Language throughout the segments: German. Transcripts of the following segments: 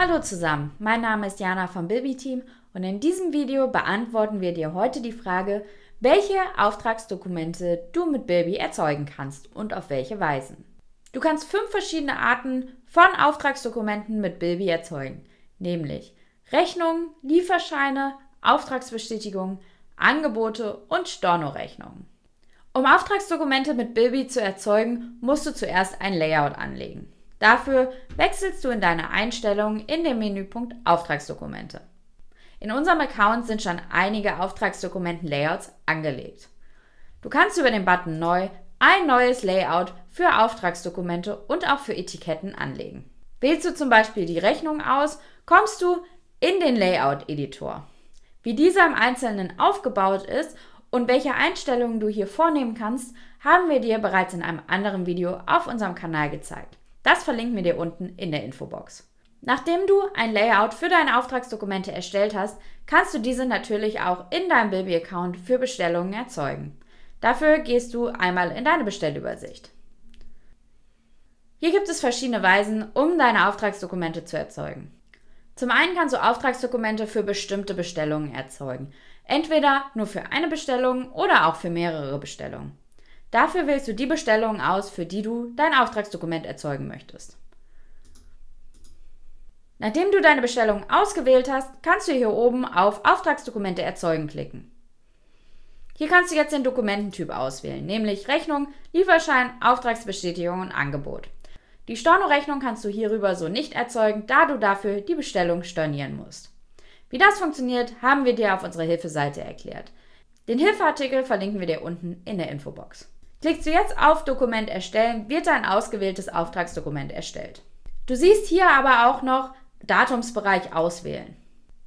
Hallo zusammen, mein Name ist Jana vom Bilby Team und in diesem Video beantworten wir dir heute die Frage, welche Auftragsdokumente du mit Bilby erzeugen kannst und auf welche Weisen. Du kannst fünf verschiedene Arten von Auftragsdokumenten mit Bilby erzeugen, nämlich Rechnungen, Lieferscheine, Auftragsbestätigungen, Angebote und Stornorechnungen. Um Auftragsdokumente mit Bilby zu erzeugen, musst du zuerst ein Layout anlegen. Dafür wechselst du in deine Einstellungen in den Menüpunkt Auftragsdokumente. In unserem Account sind schon einige Auftragsdokumenten-Layouts angelegt. Du kannst über den Button Neu ein neues Layout für Auftragsdokumente und auch für Etiketten anlegen. Wählst du zum Beispiel die Rechnung aus, kommst du in den Layout-Editor. Wie dieser im Einzelnen aufgebaut ist und welche Einstellungen du hier vornehmen kannst, haben wir dir bereits in einem anderen Video auf unserem Kanal gezeigt. Das verlinken wir dir unten in der Infobox. Nachdem du ein Layout für deine Auftragsdokumente erstellt hast, kannst du diese natürlich auch in deinem baby account für Bestellungen erzeugen. Dafür gehst du einmal in deine Bestellübersicht. Hier gibt es verschiedene Weisen, um deine Auftragsdokumente zu erzeugen. Zum einen kannst du Auftragsdokumente für bestimmte Bestellungen erzeugen. Entweder nur für eine Bestellung oder auch für mehrere Bestellungen. Dafür wählst du die Bestellungen aus, für die du dein Auftragsdokument erzeugen möchtest. Nachdem du deine Bestellungen ausgewählt hast, kannst du hier oben auf Auftragsdokumente erzeugen klicken. Hier kannst du jetzt den Dokumententyp auswählen, nämlich Rechnung, Lieferschein, Auftragsbestätigung und Angebot. Die Storno-Rechnung kannst du hierüber so nicht erzeugen, da du dafür die Bestellung stornieren musst. Wie das funktioniert, haben wir dir auf unserer Hilfeseite erklärt. Den Hilfeartikel verlinken wir dir unten in der Infobox. Klickst du jetzt auf Dokument erstellen, wird dein ausgewähltes Auftragsdokument erstellt. Du siehst hier aber auch noch Datumsbereich auswählen.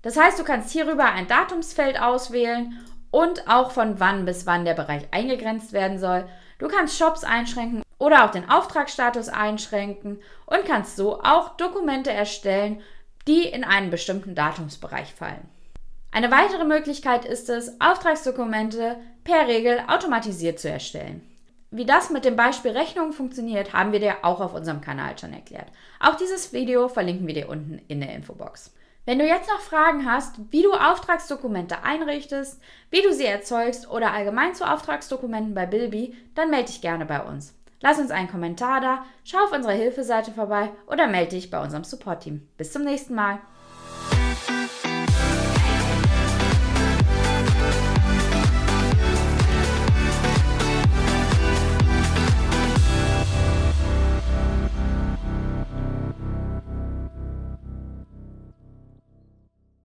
Das heißt, du kannst hierüber ein Datumsfeld auswählen und auch von wann bis wann der Bereich eingegrenzt werden soll. Du kannst Shops einschränken oder auch den Auftragsstatus einschränken und kannst so auch Dokumente erstellen, die in einen bestimmten Datumsbereich fallen. Eine weitere Möglichkeit ist es, Auftragsdokumente per Regel automatisiert zu erstellen. Wie das mit dem Beispiel Rechnungen funktioniert, haben wir dir auch auf unserem Kanal schon erklärt. Auch dieses Video verlinken wir dir unten in der Infobox. Wenn du jetzt noch Fragen hast, wie du Auftragsdokumente einrichtest, wie du sie erzeugst oder allgemein zu Auftragsdokumenten bei Bilby, dann melde dich gerne bei uns. Lass uns einen Kommentar da, schau auf unserer Hilfeseite vorbei oder melde dich bei unserem Support-Team. Bis zum nächsten Mal.